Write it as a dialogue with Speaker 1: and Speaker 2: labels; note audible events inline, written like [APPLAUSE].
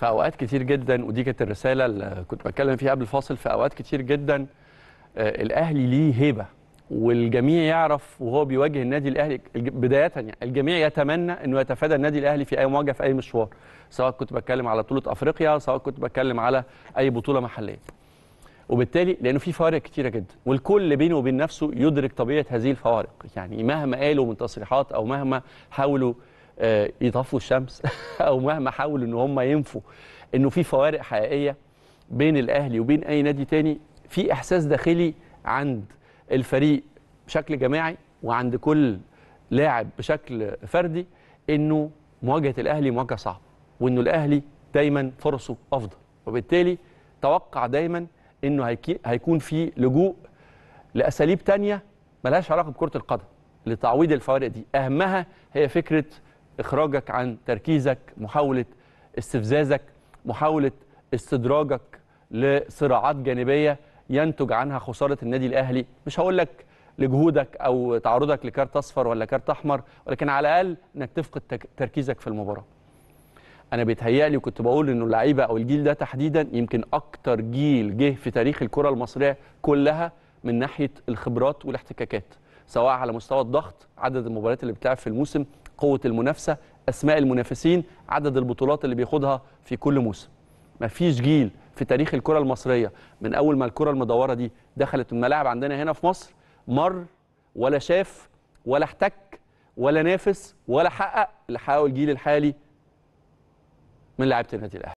Speaker 1: في اوقات كتير جدا ودي كانت الرساله اللي كنت بتكلم فيها قبل الفاصل في اوقات كتير جدا آه، الاهلي ليه هيبه والجميع يعرف وهو بيواجه النادي الاهلي بدايه يعني الجميع يتمنى انه يتفادى النادي الاهلي في اي مواجهه في اي مشوار سواء كنت بتكلم على بطوله افريقيا سواء كنت بتكلم على اي بطوله محليه وبالتالي لانه في فوارق كتيره جدا والكل بينه وبين نفسه يدرك طبيعه هذه الفوارق يعني مهما قالوا من تصريحات او مهما حاولوا آه، يطفوا الشمس [LAUGHS] او مهما حاولوا ان هم ينفوا انه في فوارق حقيقيه بين الاهلي وبين اي نادي تاني في احساس داخلي عند الفريق بشكل جماعي وعند كل لاعب بشكل فردي انه مواجهه الاهلي مواجهه صعبه وانه الاهلي دايما فرصه افضل وبالتالي توقع دايما انه هيكون في لجوء لاساليب تانية ملهاش علاقه بكره القدم لتعويض الفوارق دي اهمها هي فكره إخراجك عن تركيزك محاولة استفزازك محاولة استدراجك لصراعات جانبية ينتج عنها خسارة النادي الأهلي مش هقول لك لجهودك أو تعرضك لكارت أصفر ولا كارت أحمر ولكن على الأقل أنك تفقد تركيزك في المباراة أنا بيتهيألي وكنت بقول إنه اللعيبة أو الجيل ده تحديدا يمكن أكتر جيل جه في تاريخ الكرة المصرية كلها من ناحية الخبرات والاحتكاكات سواء على مستوى الضغط عدد المباريات اللي بتلعب في الموسم قوه المنافسه اسماء المنافسين عدد البطولات اللي بيخدها في كل موسم مفيش جيل في تاريخ الكره المصريه من اول ما الكره المدوره دي دخلت الملاعب عندنا هنا في مصر مر ولا شاف ولا احتك ولا نافس ولا حقق اللي حققه الجيل الحالي من لعبة النادي الاهلي